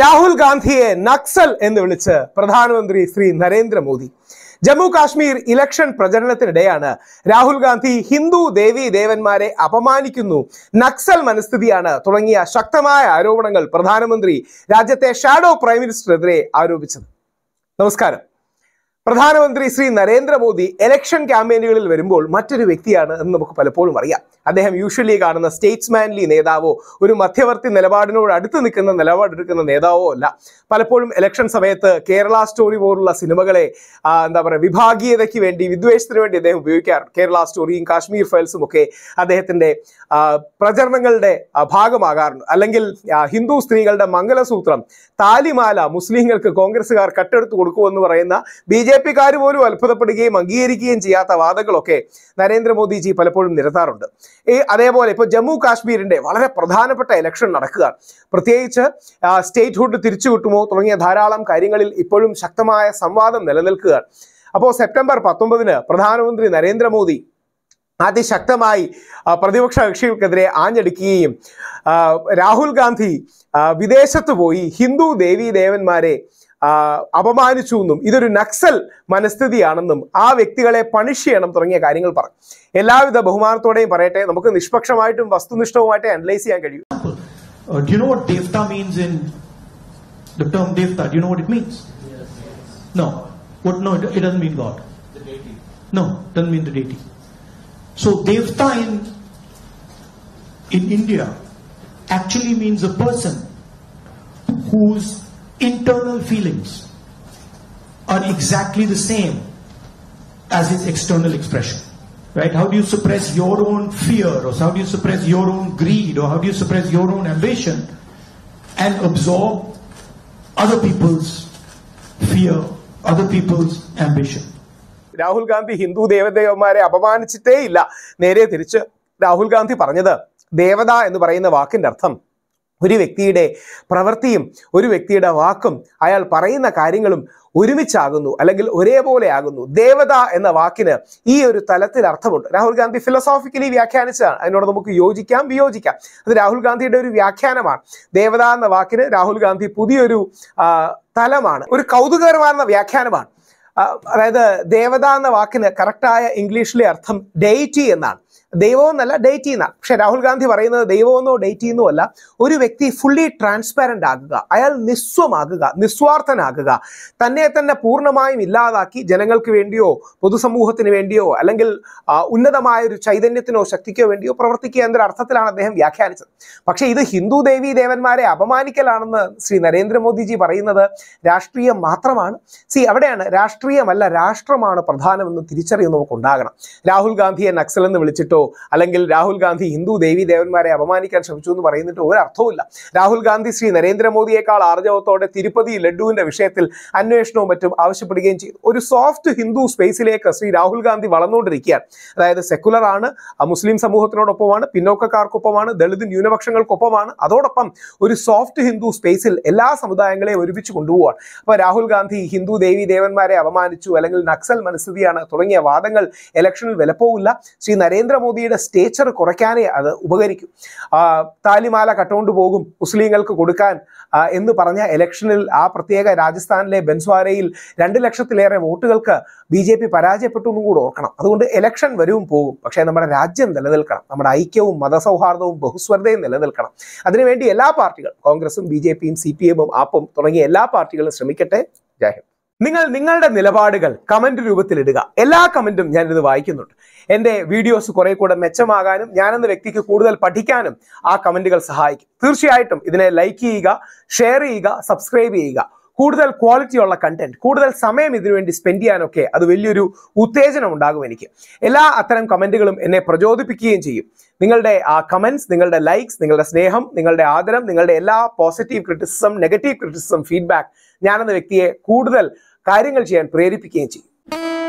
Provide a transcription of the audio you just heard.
രാഹുൽ ഗാന്ധിയെ നക്സൽ എന്ന് വിളിച്ച് പ്രധാനമന്ത്രി ശ്രീ നരേന്ദ്രമോദി ജമ്മു കാശ്മീർ ഇലക്ഷൻ പ്രചരണത്തിനിടെയാണ് രാഹുൽ ഗാന്ധി ഹിന്ദു ദേവി ദേവന്മാരെ അപമാനിക്കുന്നു നക്സൽ മനസ്ഥിതിയാണ് തുടങ്ങിയ ശക്തമായ ആരോപണങ്ങൾ പ്രധാനമന്ത്രി രാജ്യത്തെ ഷാഡോ പ്രൈം മിനിസ്റ്ററെതിരെ ആരോപിച്ചത് നമസ്കാരം പ്രധാനമന്ത്രി ശ്രീ നരേന്ദ്രമോദി എലക്ഷൻ ക്യാമ്പയിനുകളിൽ വരുമ്പോൾ മറ്റൊരു വ്യക്തിയാണ് എന്ന് നമുക്ക് പലപ്പോഴും അറിയാം അദ്ദേഹം യൂഷ്വലി കാണുന്ന സ്റ്റേറ്റ്സ്മാൻലി നേതാവോ ഒരു മധ്യവർത്തി നിലപാടിനോട് അടുത്ത് നിൽക്കുന്ന നിലപാടെടുക്കുന്ന നേതാവോ അല്ല പലപ്പോഴും എലക്ഷൻ സമയത്ത് കേരള സ്റ്റോറി പോലുള്ള സിനിമകളെ എന്താ പറയുക വിഭാഗീയതയ്ക്ക് വേണ്ടി വിദ്വേഷത്തിന് വേണ്ടി അദ്ദേഹം ഉപയോഗിക്കാറുണ്ട് കേരള സ്റ്റോറിയും കാശ്മീർ ഫയൽസും ഒക്കെ അദ്ദേഹത്തിൻ്റെ പ്രചരണങ്ങളുടെ ഭാഗമാകാറുണ്ട് അല്ലെങ്കിൽ ഹിന്ദു സ്ത്രീകളുടെ മംഗലസൂത്രം താലിമാല മുസ്ലിങ്ങൾക്ക് കോൺഗ്രസ്സുകാർ കട്ടെടുത്ത് കൊടുക്കുമെന്ന് പറയുന്ന ബി ജെ പി പിക്കാർ പോലും അത്ഭുതപ്പെടുകയും അംഗീകരിക്കുകയും ചെയ്യാത്ത വാദങ്ങളൊക്കെ നരേന്ദ്രമോദിജി പലപ്പോഴും നിരത്താറുണ്ട് ഈ അതേപോലെ ഇപ്പൊ ജമ്മു കാശ്മീരിന്റെ വളരെ പ്രധാനപ്പെട്ട ഇലക്ഷൻ നടക്കുക പ്രത്യേകിച്ച് സ്റ്റേറ്റ്ഹുഡ് തിരിച്ചു കിട്ടുമോ തുടങ്ങിയ ധാരാളം കാര്യങ്ങളിൽ ഇപ്പോഴും ശക്തമായ സംവാദം നിലനിൽക്കുക അപ്പോൾ സെപ്റ്റംബർ പത്തൊമ്പതിന് പ്രധാനമന്ത്രി നരേന്ദ്രമോദി അതിശക്തമായി പ്രതിപക്ഷ കക്ഷികൾക്കെതിരെ ആഞ്ഞടിക്കുകയും രാഹുൽ ഗാന്ധി വിദേശത്ത് പോയി ഹിന്ദു ദേവീ ദേവന്മാരെ അപമാനിച്ചു എന്നും ഇതൊരു നക്സൽ മനസ്ഥിതിയാണെന്നും ആ വ്യക്തികളെ പണിഷ് ചെയ്യണം തുടങ്ങിയ കാര്യങ്ങൾ പറഞ്ഞു എല്ലാവിധ ബഹുമാനത്തോടെയും പറയട്ടെ നമുക്ക് നിഷ്പക്ഷമായിട്ടും വസ്തുനിഷ്ഠവുമായിട്ട് അനലൈസ് ചെയ്യാൻ കഴിയും do you know what devta means in the term devta? Do you know what it means? Yes. No. What? No, it, it doesn't mean God. The deity. No, doesn't mean the deity. So devta in in India actually means a person whose internal feelings are exactly the same as its external expression. Right? How do you suppress your own fear, or how do you suppress your own greed, or how do you suppress your own ambition and absorb other people's fear, other people's ambition? Rahul Gandhi Hindu ദേവദേവന്മാരെ അപമാനിച്ചിട്ടേ ഇല്ല നേരെ തിരിച്ച് രാഹുൽ ഗാന്ധി പറഞ്ഞത് ദേവത എന്ന് പറയുന്ന വാക്കിന്റെ അർത്ഥം ഒരു വ്യക്തിയുടെ പ്രവൃത്തിയും ഒരു വ്യക്തിയുടെ വാക്കും അയാൾ പറയുന്ന കാര്യങ്ങളും ഒരുമിച്ചാകുന്നു അല്ലെങ്കിൽ ഒരേപോലെ ആകുന്നു ദേവത എന്ന വാക്കിന് ഈ ഒരു തലത്തിൽ അർത്ഥമുണ്ട് രാഹുൽ ഗാന്ധി ഫിലോസോഫിക്കലി വ്യാഖ്യാനിച്ചതാണ് അതിനോട് നമുക്ക് യോജിക്കാം വിയോജിക്കാം അത് രാഹുൽ ഗാന്ധിയുടെ ഒരു വ്യാഖ്യാനമാണ് ദേവത എന്ന വാക്കിന് രാഹുൽ ഗാന്ധി പുതിയൊരു തലമാണ് ഒരു കൗതുകകരമായ വ്യാഖ്യാനമാണ് അതായത് ദേവത എന്ന വാക്കിന് കറക്റ്റായ ഇംഗ്ലീഷിലെ അർത്ഥം ഡെയ്റ്റി എന്നാണ് ദൈവമെന്നല്ല ഡേറ്റ് ചെയ്യുന്ന പക്ഷെ രാഹുൽ ഗാന്ധി പറയുന്നത് ദൈവമെന്നോ ഡേറ്റ് ചെയ്യുന്നോ അല്ല ഒരു വ്യക്തി ഫുള്ളി ട്രാൻസ്പാരന്റ് ആകുക അയാൾ നിസ്വമാകുക നിസ്വാർത്ഥനാകുക തന്നെ തന്നെ പൂർണ്ണമായും ഇല്ലാതാക്കി ജനങ്ങൾക്ക് വേണ്ടിയോ പൊതുസമൂഹത്തിന് വേണ്ടിയോ അല്ലെങ്കിൽ ഉന്നതമായ ഒരു ചൈതന്യത്തിനോ ശക്തിക്കോ വേണ്ടിയോ പ്രവർത്തിക്കുക എന്നൊരു അർത്ഥത്തിലാണ് അദ്ദേഹം വ്യാഖ്യാനിച്ചത് പക്ഷേ ഇത് ഹിന്ദു ദേവി ദേവന്മാരെ അപമാനിക്കലാണെന്ന് ശ്രീ നരേന്ദ്രമോദിജി പറയുന്നത് രാഷ്ട്രീയം മാത്രമാണ് സി അവിടെയാണ് രാഷ്ട്രീയമല്ല രാഷ്ട്രമാണ് പ്രധാനമെന്ന് നമുക്ക് ഉണ്ടാകണം രാഹുൽ ഗാന്ധിയെ നക്സൽ എന്ന് വിളിച്ചിട്ടോ അല്ലെങ്കിൽ രാഹുൽ ഗാന്ധി ഹിന്ദു ദേവി ദേവന്മാരെ അപമാനിക്കാൻ ശ്രമിച്ചു എന്ന് പറയുന്നിട്ട് ഒരു അർത്ഥവുമില്ല രാഹുൽ ഗാന്ധി ശ്രീ നരേന്ദ്രമോദിയേക്കാൾ ആർജവത്തോടെ തിരുപ്പതി ലഡുവിന്റെ വിഷയത്തിൽ അന്വേഷണവും മറ്റും ആവശ്യപ്പെടുകയും ചെയ്തു ഒരു സോഫ്റ്റ് ഹിന്ദു സ്പേസിലേക്ക് ശ്രീ രാഹുൽ ഗാന്ധി വളർന്നുകൊണ്ടിരിക്കുകയാണ് അതായത് സെക്കുലർ ആണ് മുസ്ലിം സമൂഹത്തിനോടൊപ്പമാണ് പിന്നോക്കക്കാർക്കൊപ്പമാണ് ദളിത് ന്യൂനപക്ഷങ്ങൾക്കൊപ്പമാണ് അതോടൊപ്പം ഒരു സോഫ്റ്റ് ഹിന്ദു സ്പേസിൽ എല്ലാ സമുദായങ്ങളെയും ഒരുമിച്ച് കൊണ്ടുപോവാണ് അപ്പോൾ രാഹുൽ ഗാന്ധി ഹിന്ദു ദേവി ദേവന്മാരെ അപമാനിച്ചു അല്ലെങ്കിൽ നക്സൽ മനസ്ഥിതിയാണ് തുടങ്ങിയ വാദങ്ങൾ ഇലക്ഷനിൽ വിലപ്പോവില്ല ശ്രീ നരേന്ദ്രമോദി മോദിയുടെ സ്റ്റേച്ചർ കുറയ്ക്കാനേ അത് ഉപകരിക്കും താലിമാല കട്ടുകൊണ്ട് പോകും മുസ്ലിങ്ങൾക്ക് കൊടുക്കാൻ എന്ന് പറഞ്ഞ ഇലക്ഷനിൽ ആ പ്രത്യേക രാജസ്ഥാനിലെ ബെൻസ്വാരയിൽ രണ്ട് ലക്ഷത്തിലേറെ വോട്ടുകൾക്ക് ബി ജെ പി പരാജയപ്പെട്ടു എന്നും കൂടെ ഓർക്കണം അതുകൊണ്ട് ഇലക്ഷൻ വരും പോകും പക്ഷേ നമ്മുടെ രാജ്യം നിലനിൽക്കണം നമ്മുടെ ഐക്യവും മതസൗഹാർദ്ദവും ബഹുസ്വരതയും നിലനിൽക്കണം അതിനുവേണ്ടി എല്ലാ പാർട്ടികളും കോൺഗ്രസും ബി ജെ പിയും സി പി എമ്മും ആപ്പും തുടങ്ങിയ എല്ലാ പാർട്ടികളും ശ്രമിക്കട്ടെ ജയഹിന്ദ് നിങ്ങൾ നിങ്ങളുടെ നിലപാടുകൾ കമന്റ് രൂപത്തിൽ ഇടുക എല്ലാ കമന്റും ഇത് വായിക്കുന്നുണ്ട് എന്റെ വീഡിയോസ് കുറെ കൂടെ മെച്ചമാകാനും ഞാനെന്ന വ്യക്തിക്ക് കൂടുതൽ പഠിക്കാനും ആ കമന്റുകൾ സഹായിക്കും തീർച്ചയായിട്ടും ഇതിനെ ലൈക്ക് ചെയ്യുക ഷെയർ ചെയ്യുക സബ്സ്ക്രൈബ് ചെയ്യുക കൂടുതൽ ക്വാളിറ്റി ഉള്ള കണ്ടന്റ് കൂടുതൽ സമയം ഇതിനുവേണ്ടി സ്പെൻഡ് ചെയ്യാനൊക്കെ അത് വലിയൊരു ഉത്തേജനം ഉണ്ടാകും എനിക്ക് എല്ലാ അത്തരം കമന്റുകളും എന്നെ പ്രചോദിപ്പിക്കുകയും ചെയ്യും നിങ്ങളുടെ ആ കമന്റ്സ് നിങ്ങളുടെ ലൈക്സ് നിങ്ങളുടെ സ്നേഹം നിങ്ങളുടെ ആദരം നിങ്ങളുടെ എല്ലാ positive criticism negative criticism feedback ഞാനെന്ന വ്യക്തിയെ കൂടുതൽ കാര്യങ്ങൾ ചെയ്യാൻ പ്രേരിപ്പിക്കുകയും ചെയ്യും